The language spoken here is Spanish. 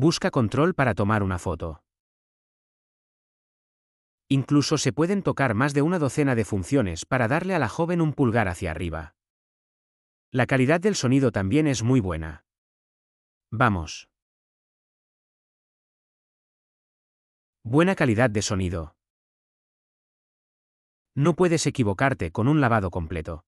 Busca control para tomar una foto. Incluso se pueden tocar más de una docena de funciones para darle a la joven un pulgar hacia arriba. La calidad del sonido también es muy buena. Vamos. Buena calidad de sonido. No puedes equivocarte con un lavado completo.